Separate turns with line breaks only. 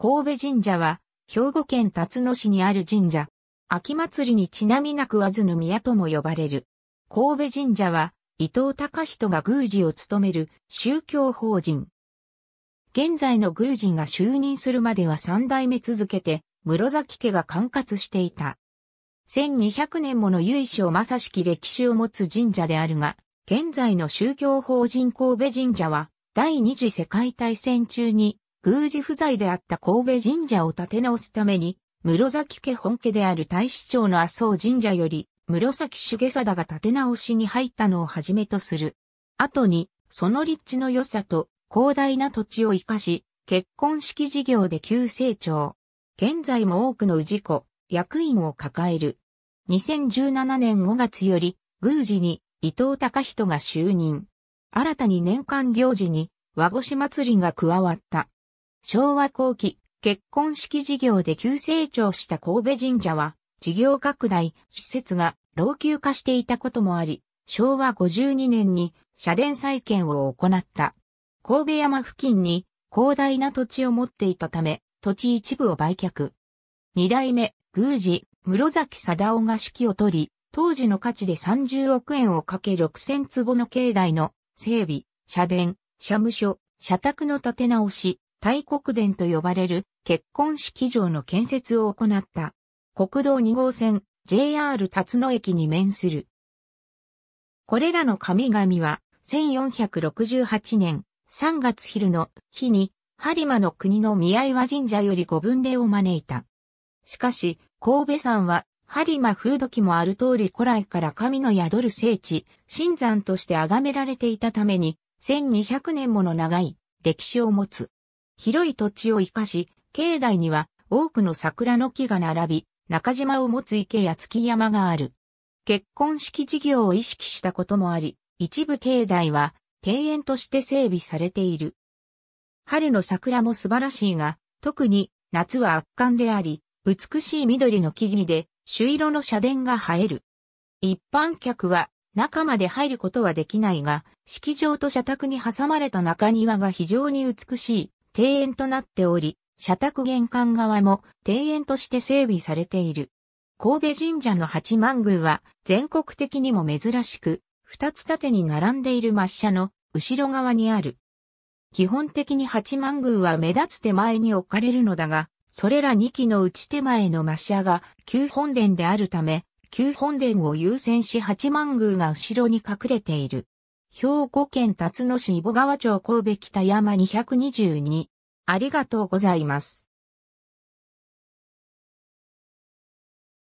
神戸神社は、兵庫県辰野市にある神社。秋祭りにちなみなくわずぬ宮とも呼ばれる。神戸神社は、伊藤隆人が宮司を務める宗教法人。現在の宮司が就任するまでは三代目続けて、室崎家が管轄していた。1200年もの由緒正しき歴史を持つ神社であるが、現在の宗教法人神戸神社は、第二次世界大戦中に宮司不在であった神戸神社を建て直すために、室崎家本家である大市長の麻生神社より、室崎重貞が建て直しに入ったのをはじめとする。後に、その立地の良さと広大な土地を活かし、結婚式事業で急成長。現在も多くの氏子、役員を抱える。2017年5月より、宮司に伊藤隆人が就任。新たに年間行事に、和子祭りが加わった。昭和後期、結婚式事業で急成長した神戸神社は、事業拡大、施設が老朽化していたこともあり、昭和52年に社殿再建を行った。神戸山付近に広大な土地を持っていたため、土地一部を売却。二代目、宮司、室崎貞夫が指揮を取り、当時の価値で30億円をかけ6000坪の境内の整備、社殿、社務所、社宅の建て直し、大国殿と呼ばれる結婚式場の建設を行った。国道2号線 JR 辰野駅に面する。これらの神々は1468年3月昼の日に播磨の国の宮岩神社より御分礼を招いた。しかし、神戸山は播磨風土記もある通り古来から神の宿る聖地、神山として崇められていたために、1200年もの長い歴史を持つ。広い土地を生かし、境内には多くの桜の木が並び、中島を持つ池や月山がある。結婚式事業を意識したこともあり、一部境内は庭園として整備されている。春の桜も素晴らしいが、特に夏は圧巻であり、美しい緑の木々で朱色の社殿が映える。一般客は中まで入ることはできないが、式場と社宅に挟まれた中庭が非常に美しい庭園となっており、社宅玄関側も庭園として整備されている。神戸神社の八幡宮は全国的にも珍しく、二つ縦に並んでいる抹茶の後ろ側にある。基本的に八幡宮は目立つ手前に置かれるのだが、それら2基の内ち手前の抹茶が旧本殿であるため、旧本殿を優先し八幡宮が後ろに隠れている。兵庫県辰野市揖保川町神戸北山222。ありがとうございます。